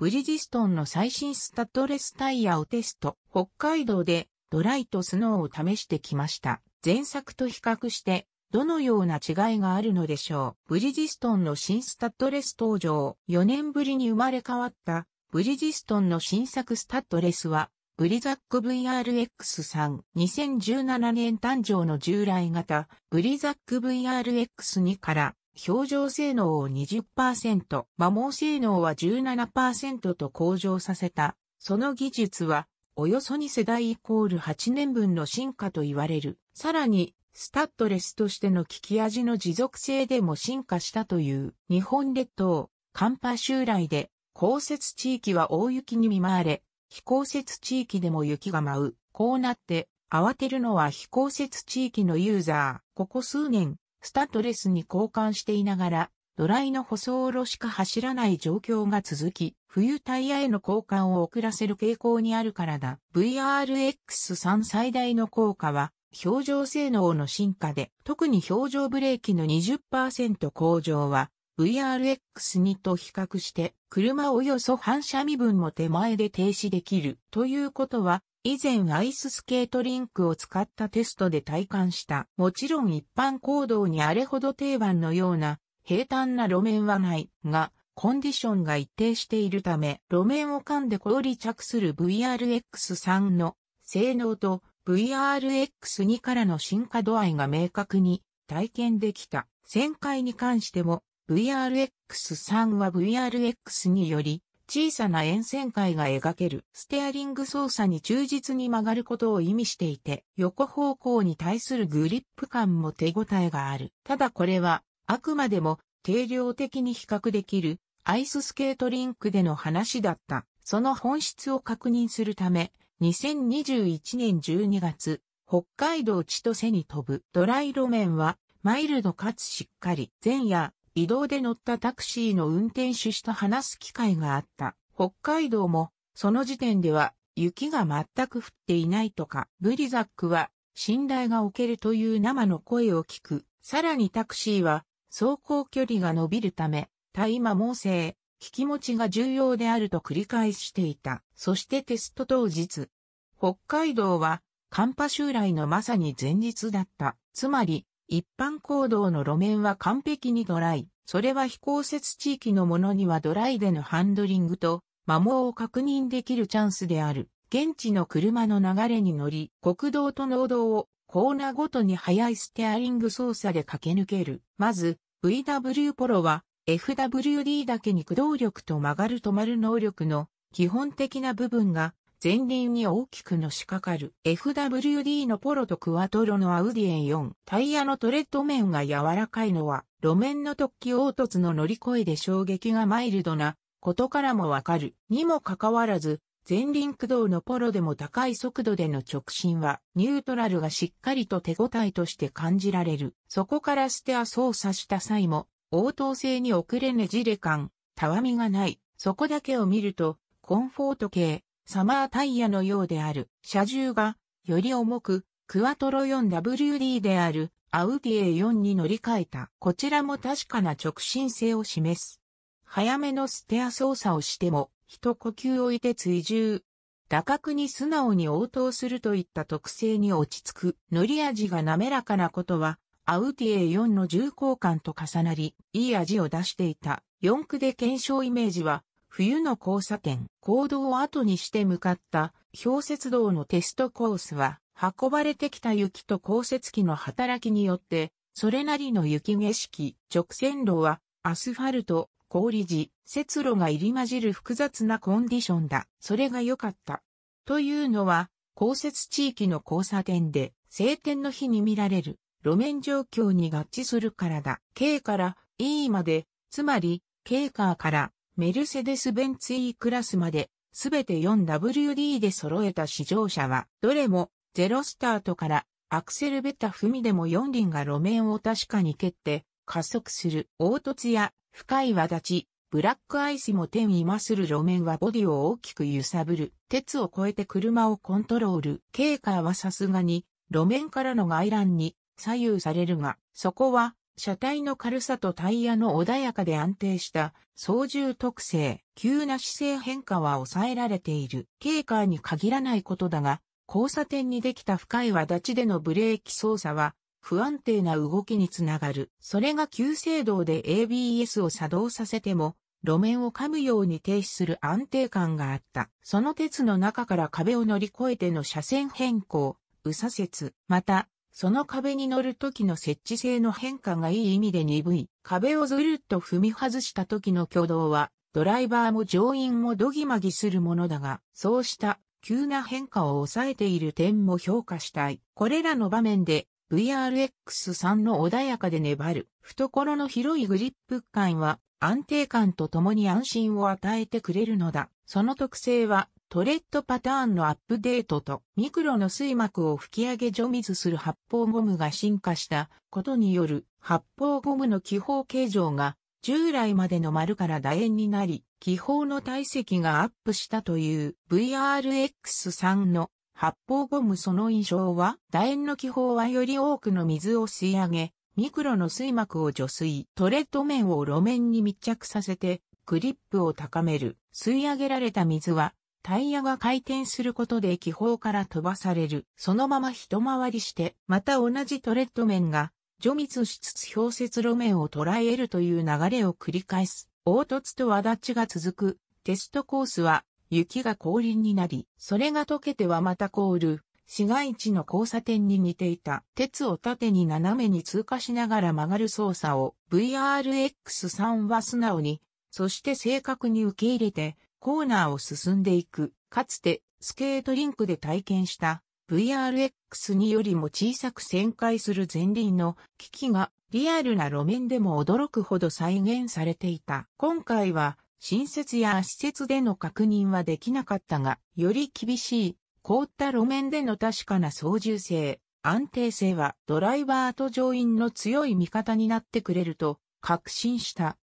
ブリヂストンの最新スタッドレスタイヤをテスト、北海道でドライとスノーを試してきました。前作と比較して、どのような違いがあるのでしょう。ブリヂストンの新スタッドレス登場、4年ぶりに生まれ変わった、ブリヂストンの新作スタッドレスは、ブリザック VRX3、2017年誕生の従来型、ブリザック VRX2 から、表情性能を20%、摩耗性能は17%と向上させた。その技術は、およそ2世代イコール8年分の進化と言われる。さらに、スタッドレスとしての聞き味の持続性でも進化したという。日本列島、寒波襲来で、降雪地域は大雪に見舞われ、非降雪地域でも雪が舞う。こうなって、慌てるのは非降雪地域のユーザー。ここ数年、スタッドレスに交換していながら、ドライの舗装路しか走らない状況が続き、冬タイヤへの交換を遅らせる傾向にあるからだ。VRX3 最大の効果は、表情性能の進化で、特に表情ブレーキの20%向上は、VRX2 と比較して、車およそ反射身分も手前で停止できるということは、以前アイススケートリンクを使ったテストで体感した。もちろん一般行動にあれほど定番のような平坦な路面はないが、コンディションが一定しているため、路面を噛んで凍り着する VRX3 の性能と VRX2 からの進化度合いが明確に体験できた。旋回に関しても VRX3 は v r x により小さな沿線界が描けるステアリング操作に忠実に曲がることを意味していて、横方向に対するグリップ感も手応えがある。ただこれは、あくまでも定量的に比較できるアイススケートリンクでの話だった。その本質を確認するため、2021年12月、北海道千歳に飛ぶドライ路面はマイルドかつしっかり前夜移動で乗ったタクシーの運転手しと話す機会があった。北海道も、その時点では、雪が全く降っていないとか、ブリザックは、信頼が置けるという生の声を聞く。さらにタクシーは、走行距離が伸びるため、大麻猛省、聞き持ちが重要であると繰り返していた。そしてテスト当日。北海道は、寒波襲来のまさに前日だった。つまり、一般行動の路面は完璧にドライ。それは非降設地域のものにはドライでのハンドリングと摩耗を確認できるチャンスである。現地の車の流れに乗り、国道と農道をコーナーごとに速いステアリング操作で駆け抜ける。まず、VW ポロは FWD だけに駆動力と曲がる止まる能力の基本的な部分が前輪に大きくのしかかる FWD のポロとクワトロのアウディエン4タイヤのトレッド面が柔らかいのは路面の突起凹凸の乗り越えで衝撃がマイルドなことからもわかるにもかかわらず前輪駆動のポロでも高い速度での直進は、ニュートラルがしっかりと手応えとして感じられる。そこからステア操作した際も、応答性に遅れねじれ感、たわみがない。そこだけを見ると、コンフォート系、サマータイヤのようである。車重がより重く、クワトロ 4WD であるアウディ A4 に乗り換えた。こちらも確かな直進性を示す。早めのステア操作をしても、一呼吸置いて追従。打角に素直に応答するといった特性に落ち着く。乗り味が滑らかなことは、アウディ A4 の重厚感と重なり、いい味を出していた。四駆で検証イメージは、冬の交差点、行動を後にして向かった氷雪道のテストコースは、運ばれてきた雪と降雪機の働きによって、それなりの雪景色、直線路は、アスファルト、氷地、雪路が入り混じる複雑なコンディションだ。それが良かった。というのは、降雪地域の交差点で、晴天の日に見られる、路面状況に合致するからだ。K から E まで、つまり、K カーからメルセデス・ベンツ E クラスまで、すべて 4WD で揃えた試乗車は、どれも、ゼロスタートから、アクセルベタ踏みでも4輪が路面を確かに蹴って、加速する凹凸や深い輪立ち、ブラックアイスも天今まする路面はボディを大きく揺さぶる、鉄を越えて車をコントロール。ケーカーはさすがに、路面からの外乱に左右されるが、そこは車体の軽さとタイヤの穏やかで安定した操縦特性、急な姿勢変化は抑えられている。軽カーに限らないことだが、交差点にできた深い輪立ちでのブレーキ操作は不安定な動きにつながる。それが急制動で ABS を作動させても、路面を噛むように停止する安定感があった。その鉄の中から壁を乗り越えての車線変更、右左折、また、その壁に乗る時の設置性の変化がいい意味で鈍い。壁をずるっと踏み外した時の挙動は、ドライバーも乗員もドギマギするものだが、そうした急な変化を抑えている点も評価したい。これらの場面で VRX3 の穏やかで粘る懐の広いグリップ感は安定感とともに安心を与えてくれるのだ。その特性はトレッドパターンのアップデートとミクロの水膜を吹き上げ除水する発泡ゴムが進化したことによる発泡ゴムの気泡形状が従来までの丸から楕円になり気泡の体積がアップしたという VRX3 の発泡ゴムその印象は楕円の気泡はより多くの水を吸い上げミクロの水膜を除水トレッド面を路面に密着させてクリップを高める吸い上げられた水はタイヤが回転することで気泡から飛ばされる。そのまま一回りして、また同じトレッド面が除密しつつ氷雪路面を捉えるという流れを繰り返す。凹凸と輪立ちが続くテストコースは雪が降臨になり、それが溶けてはまた凍る。市街地の交差点に似ていた鉄を縦に斜めに通過しながら曲がる操作を VRX3 は素直に、そして正確に受け入れてコーナーを進んでいく、かつてスケートリンクで体験した VRX によりも小さく旋回する前輪の機器がリアルな路面でも驚くほど再現されていた。今回は新設や施設での確認はできなかったが、より厳しい凍った路面での確かな操縦性、安定性はドライバーと乗員の強い味方になってくれると確信した。